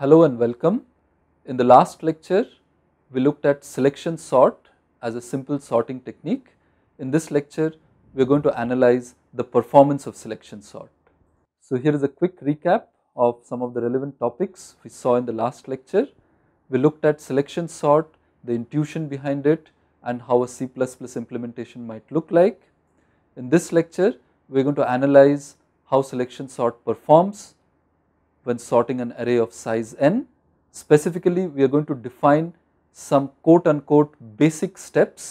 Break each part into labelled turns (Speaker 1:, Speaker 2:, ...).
Speaker 1: Hello and welcome. In the last lecture, we looked at selection sort as a simple sorting technique. In this lecture, we are going to analyze the performance of selection sort. So, here is a quick recap of some of the relevant topics we saw in the last lecture. We looked at selection sort, the intuition behind it and how a C++ implementation might look like. In this lecture, we are going to analyze how selection sort performs when sorting an array of size n. Specifically, we are going to define some quote unquote basic steps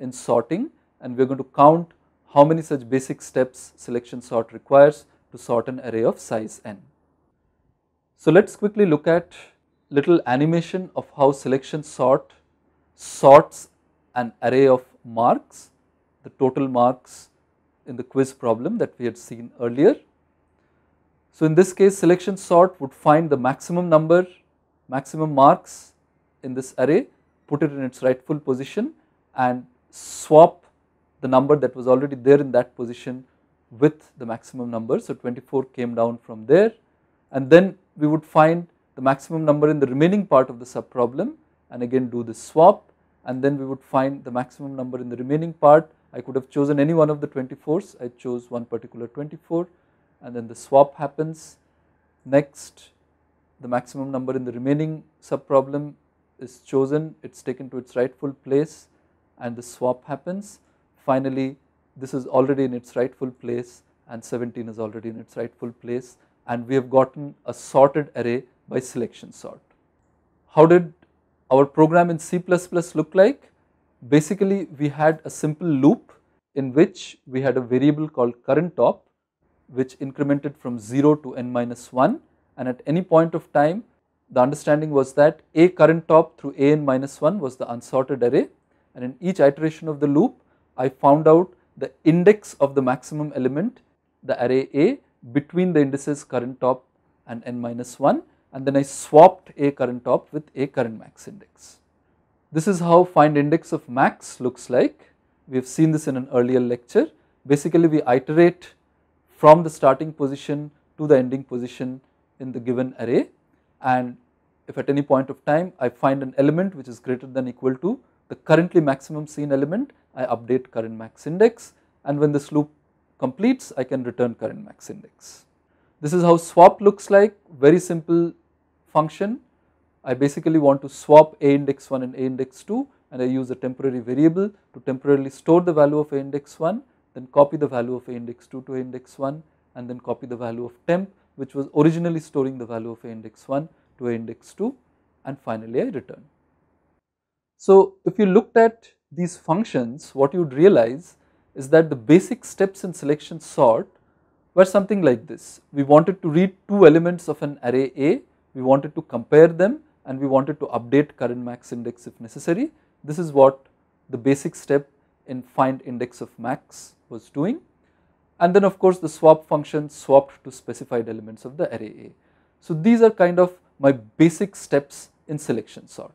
Speaker 1: in sorting and we are going to count how many such basic steps selection sort requires to sort an array of size n. So, let us quickly look at little animation of how selection sort sorts an array of marks, the total marks in the quiz problem that we had seen earlier. So, in this case selection sort would find the maximum number, maximum marks in this array, put it in its rightful position and swap the number that was already there in that position with the maximum number. So, 24 came down from there and then we would find the maximum number in the remaining part of the sub problem and again do the swap and then we would find the maximum number in the remaining part. I could have chosen any one of the 24s, I chose one particular 24 and then the swap happens. Next the maximum number in the remaining sub problem is chosen, it is taken to its rightful place and the swap happens. Finally, this is already in its rightful place and 17 is already in its rightful place and we have gotten a sorted array by selection sort. How did our program in C++ look like? Basically, we had a simple loop in which we had a variable called current top which incremented from 0 to n minus 1 and at any point of time the understanding was that A current top through A n minus 1 was the unsorted array and in each iteration of the loop I found out the index of the maximum element the array A between the indices current top and n minus 1 and then I swapped A current top with A current max index. This is how find index of max looks like. We have seen this in an earlier lecture. Basically we iterate from the starting position to the ending position in the given array and if at any point of time I find an element which is greater than equal to the currently maximum seen element I update current max index and when this loop completes I can return current max index. This is how swap looks like very simple function I basically want to swap a index 1 and a index 2 and I use a temporary variable to temporarily store the value of a index 1 then copy the value of a index 2 to a index 1 and then copy the value of temp which was originally storing the value of a index 1 to a index 2 and finally I return. So if you looked at these functions what you would realize is that the basic steps in selection sort were something like this. We wanted to read two elements of an array A, we wanted to compare them and we wanted to update current max index if necessary. This is what the basic step in find index of max was doing and then of course the swap function swapped to specified elements of the array A. So these are kind of my basic steps in selection sort.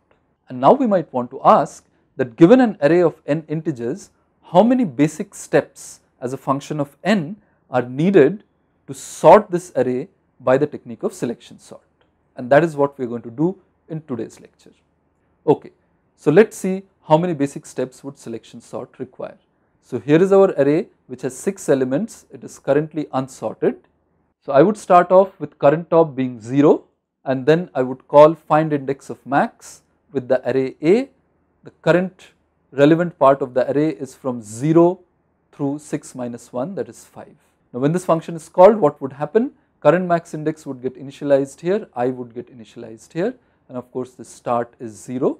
Speaker 1: And now we might want to ask that given an array of n integers, how many basic steps as a function of n are needed to sort this array by the technique of selection sort. And that is what we are going to do in today's lecture. Okay, so let's see how many basic steps would selection sort require. So here is our array which has 6 elements, it is currently unsorted. So I would start off with current top being 0 and then I would call find index of max with the array A. The current relevant part of the array is from 0 through 6 minus 1 that is 5. Now when this function is called what would happen? Current max index would get initialized here, I would get initialized here and of course the start is 0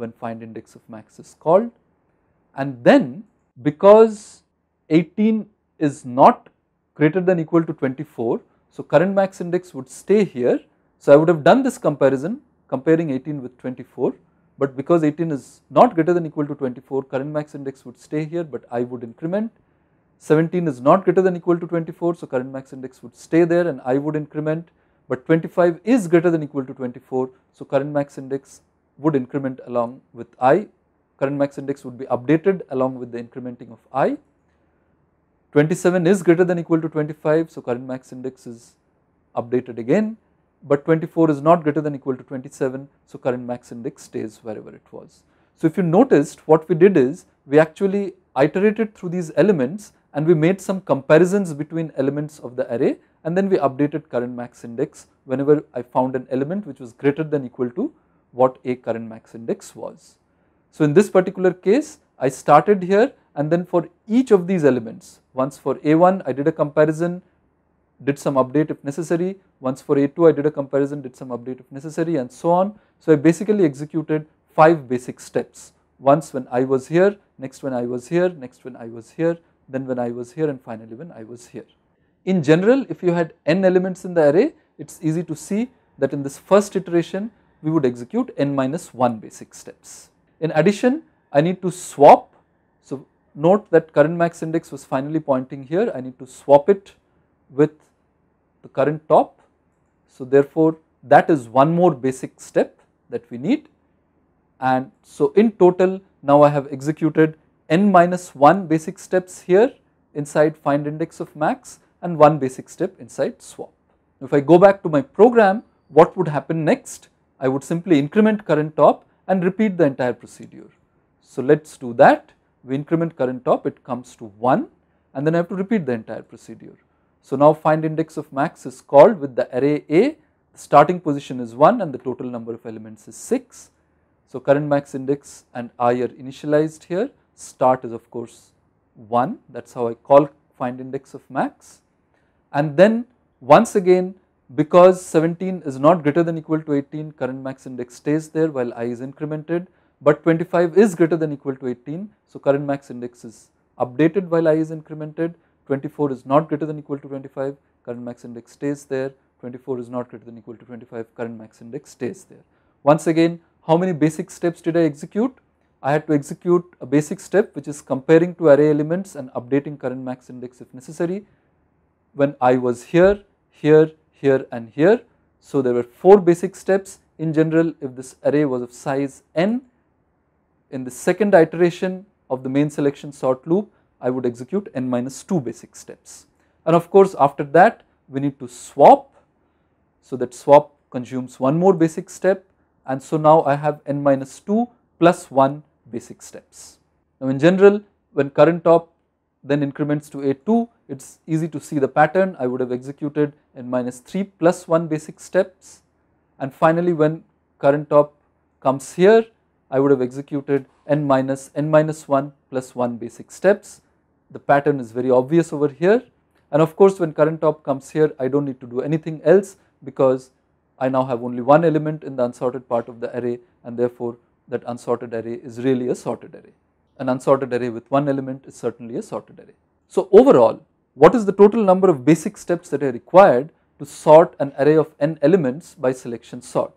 Speaker 1: when find index of max is called and then because 18 is not greater than equal to 24. So, current max index would stay here. So, I would have done this comparison comparing 18 with 24, but because 18 is not greater than equal to 24 current max index would stay here, but I would increment. 17 is not greater than equal to 24, so current max index would stay there and I would increment, but 25 is greater than equal to 24, so current max index would increment along with i, current max index would be updated along with the incrementing of i. 27 is greater than equal to 25, so current max index is updated again, but 24 is not greater than equal to 27, so current max index stays wherever it was. So if you noticed what we did is we actually iterated through these elements and we made some comparisons between elements of the array and then we updated current max index whenever I found an element which was greater than equal to what a current max index was. So in this particular case I started here and then for each of these elements once for A1 I did a comparison did some update if necessary once for A2 I did a comparison did some update if necessary and so on. So I basically executed 5 basic steps once when I was here next when I was here next when I was here then when I was here and finally when I was here. In general if you had n elements in the array it is easy to see that in this first iteration we would execute n minus 1 basic steps. In addition, I need to swap. So, note that current max index was finally pointing here. I need to swap it with the current top. So, therefore, that is one more basic step that we need. And so, in total now I have executed n minus 1 basic steps here inside find index of max and one basic step inside swap. If I go back to my program, what would happen next? I would simply increment current top and repeat the entire procedure. So let us do that. We increment current top, it comes to 1 and then I have to repeat the entire procedure. So now find index of max is called with the array A, the starting position is 1 and the total number of elements is 6. So current max index and I are initialized here, start is of course 1 that is how I call find index of max and then once again because 17 is not greater than equal to 18 current max index stays there while i is incremented but 25 is greater than equal to 18 so current max index is updated while i is incremented 24 is not greater than equal to 25 current max index stays there 24 is not greater than equal to 25 current max index stays there once again how many basic steps did i execute I had to execute a basic step which is comparing two array elements and updating current max index if necessary when i was here here here and here. So there were 4 basic steps in general if this array was of size n in the second iteration of the main selection sort loop I would execute n minus 2 basic steps and of course after that we need to swap so that swap consumes one more basic step and so now I have n minus 2 plus 1 basic steps. Now in general when current top then increments to a2 it is easy to see the pattern I would have executed n 3 plus 1 basic steps and finally when current top comes here I would have executed n minus n minus 1 plus 1 basic steps. The pattern is very obvious over here and of course when current top comes here I do not need to do anything else because I now have only one element in the unsorted part of the array and therefore that unsorted array is really a sorted array. An unsorted array with one element is certainly a sorted array. So overall what is the total number of basic steps that are required to sort an array of n elements by selection sort.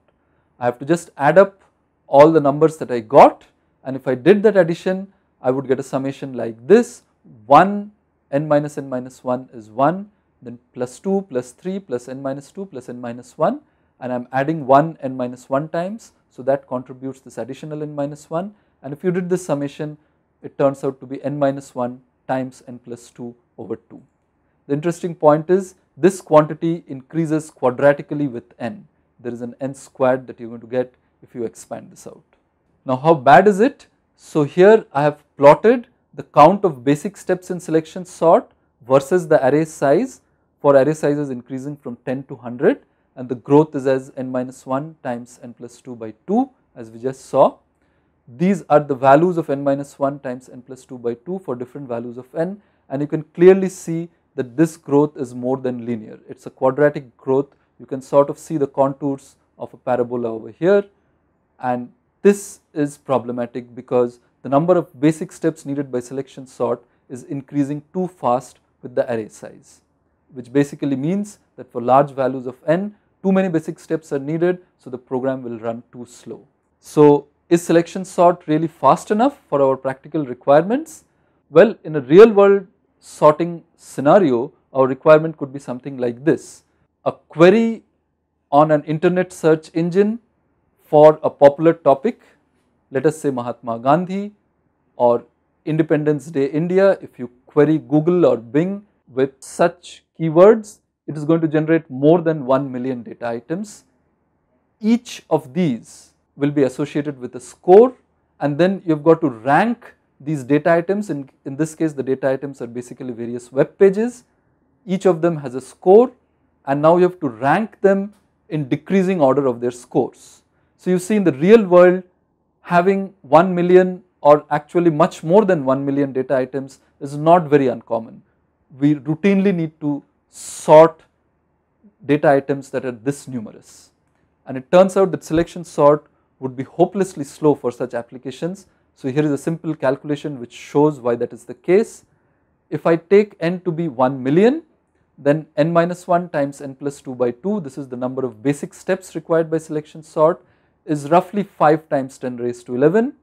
Speaker 1: I have to just add up all the numbers that I got and if I did that addition I would get a summation like this 1 n minus n minus 1 is 1 then plus 2 plus 3 plus n minus 2 plus n minus 1 and I am adding 1 n minus 1 times. So, that contributes this additional n minus 1 and if you did this summation it turns out to be n minus 1 times n plus 2 over 2. The interesting point is this quantity increases quadratically with n. There is an n squared that you are going to get if you expand this out. Now how bad is it? So here I have plotted the count of basic steps in selection sort versus the array size for array sizes increasing from 10 to 100 and the growth is as n minus 1 times n plus 2 by 2 as we just saw. These are the values of n minus 1 times n plus 2 by 2 for different values of n and you can clearly see that this growth is more than linear. It is a quadratic growth. You can sort of see the contours of a parabola over here and this is problematic because the number of basic steps needed by selection sort is increasing too fast with the array size which basically means that for large values of n too many basic steps are needed so the program will run too slow. So is selection sort really fast enough for our practical requirements? Well in a real world sorting scenario, our requirement could be something like this. A query on an internet search engine for a popular topic, let us say Mahatma Gandhi or Independence Day India, if you query Google or Bing with such keywords, it is going to generate more than 1 million data items. Each of these will be associated with a score and then you have got to rank these data items, in, in this case the data items are basically various web pages, each of them has a score and now you have to rank them in decreasing order of their scores. So you see in the real world having 1 million or actually much more than 1 million data items is not very uncommon. We routinely need to sort data items that are this numerous and it turns out that selection sort would be hopelessly slow for such applications so, here is a simple calculation which shows why that is the case. If I take n to be 1 million, then n minus 1 times n plus 2 by 2, this is the number of basic steps required by selection sort is roughly 5 times 10 raised to 11.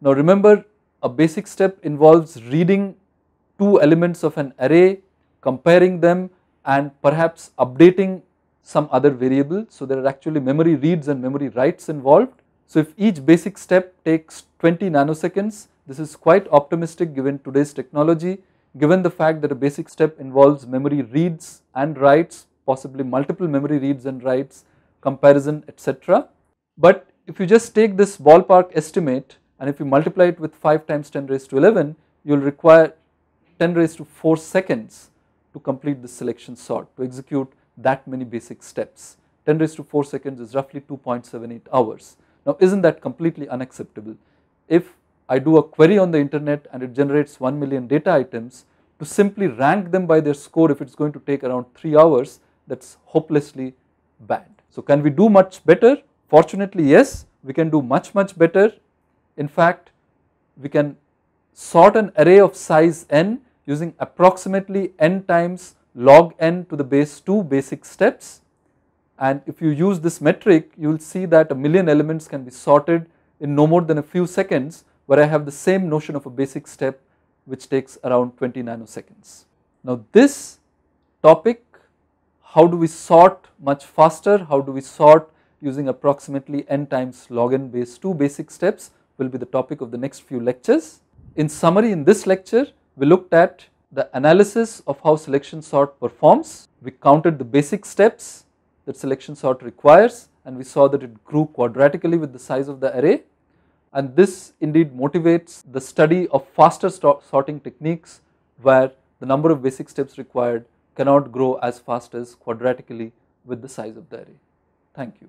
Speaker 1: Now remember a basic step involves reading two elements of an array, comparing them and perhaps updating some other variable. So there are actually memory reads and memory writes involved. So if each basic step takes 20 nanoseconds, this is quite optimistic given today's technology, given the fact that a basic step involves memory reads and writes, possibly multiple memory reads and writes, comparison, etc. But if you just take this ballpark estimate and if you multiply it with 5 times 10 raised to 11, you will require 10 raised to 4 seconds to complete the selection sort, to execute that many basic steps. 10 raised to 4 seconds is roughly 2.78 hours. Now isn't that completely unacceptable? If I do a query on the internet and it generates 1 million data items, to simply rank them by their score if it's going to take around 3 hours, that's hopelessly bad. So can we do much better? Fortunately, yes, we can do much, much better. In fact, we can sort an array of size n using approximately n times log n to the base 2 basic steps and if you use this metric, you will see that a million elements can be sorted in no more than a few seconds where I have the same notion of a basic step which takes around 20 nanoseconds. Now this topic, how do we sort much faster, how do we sort using approximately n times log n base 2 basic steps will be the topic of the next few lectures. In summary in this lecture, we looked at the analysis of how selection sort performs, we counted the basic steps, that selection sort requires and we saw that it grew quadratically with the size of the array and this indeed motivates the study of faster sorting techniques where the number of basic steps required cannot grow as fast as quadratically with the size of the array. Thank you.